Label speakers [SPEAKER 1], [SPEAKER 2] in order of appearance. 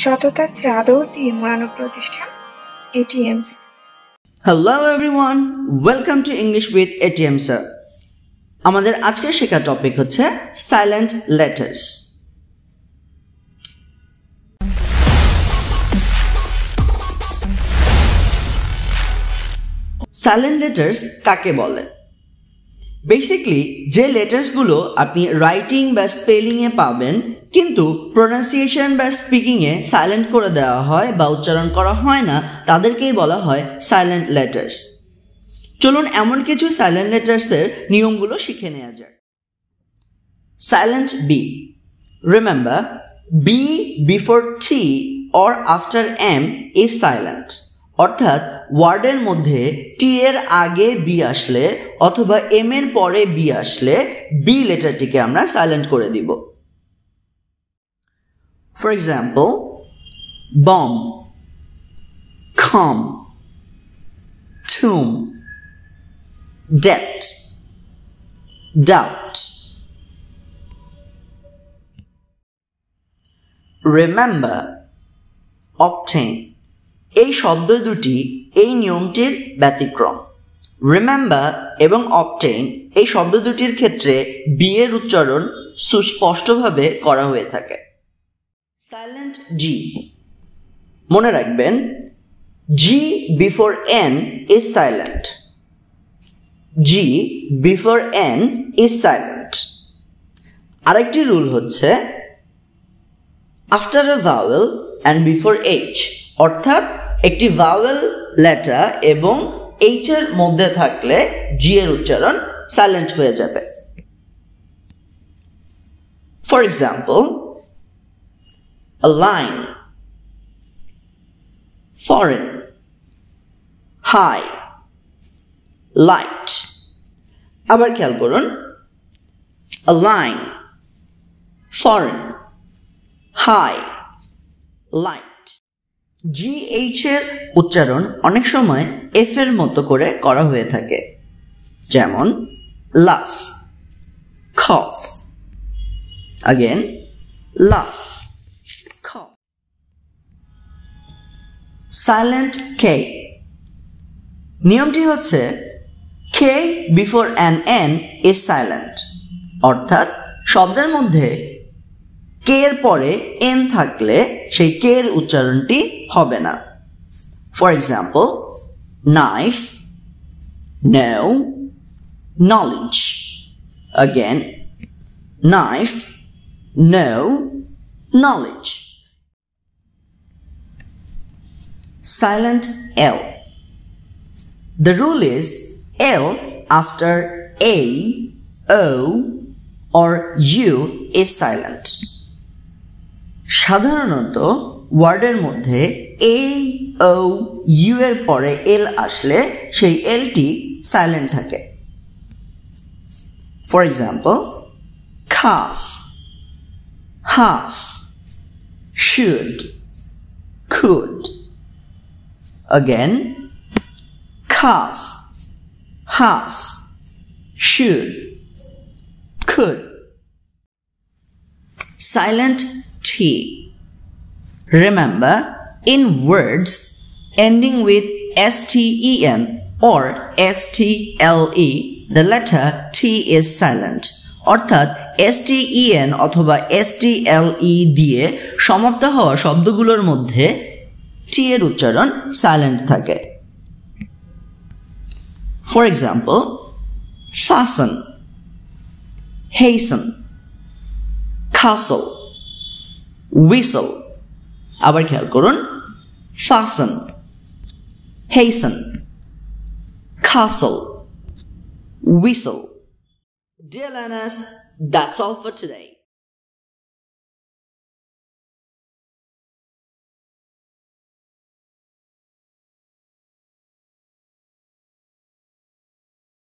[SPEAKER 1] সততার চাদর দিয়ে মোড়ানো প্রতিষ্ঠান ATMs hello everyone welcome to English with ATM sir আমাদের আজকে শেখা টপিক হচ্ছে সাইলেন্ট লেটার্স সাইলেন্ট লেটার্স কাকে বলে বেসিকলি যে লেটার্সগুলো আপনি রাইটিং বা স্পেলিংয়ে পাবেন কিন্তু প্রোনাউন্সিয়েশন বা স্পিকিংয়ে সাইলেন্ট করে দেওয়া হয় বা উচ্চারণ করা হয় না তাদেরকেই বলা হয় সাইলেন্ট লেটার্স চলুন এমন কিছু সাইলেন্ট লেটার্সের নিয়মগুলো শিখে নেওয়া যাক silent B remember B before T or after M is silent অর্থাৎ ওয়ার্ডের মধ্যে টি এর আগে বি আসলে অথবা এম এর পরে বি আসলে বি লেটারটিকে আমরা সাইলেন্ট করে দিব for example bomb comb thumb debt doubt remember obtain এই শব্দ দুটি এই নিয়মটির ব্যতিক্রম রিমেম্বার এবং অপটেন এই শব্দ দুটির ক্ষেত্রে বিয়ের উচ্চারণ সুস্পষ্টভাবে করা হয়ে থাকে সাইলেন্ট জি মনে রাখবেন G before N is silent G before N is silent আরেকটি রুল হচ্ছে after a vowel and before H অর্থাৎ একটি ভাওয়েল লেটার এবং এইচের মধ্যে থাকলে জি এর উচ্চারণ সাইলেন্ট হয়ে যাবে for example line foreign high light আবার খেয়াল করুন line foreign high light GH এর উচ্চারণ অনেক সময় এফ এর মতো করে করা হয়ে থাকে যেমন লাফ খফ আগেন লাফ খফ সাইলেন্ট কে নিয়মটি হচ্ছে K before an N is silent অর্থাৎ শব্দের মধ্যে কের পরে এন থাকলে সেই কে এর উচ্চারণটি হবে না for example knife know knowledge again knife know knowledge silent L the rule is L after A O or U is silent সাধারণত ওয়ার্ডের মধ্যে এই ও ইউ এর পরে এল আসলে সেই এলটি সাইলেন্ট থাকে for example calf half should could again calf half should could silent she. Remember, in words ending with S-T-E-N or S-T-L-E, the letter T is silent. অর্থাৎ ইএন e অথবা এসটিএলই e দিয়ে সমাপ্ত হওয়া শব্দগুলোর মধ্যে টি এর উচ্চারণ সাইলেন্ট থাকে for example fasten hasten castle Whistle. আবার খেয়াল করুন Hasten. castle whistle dear learners that's all for today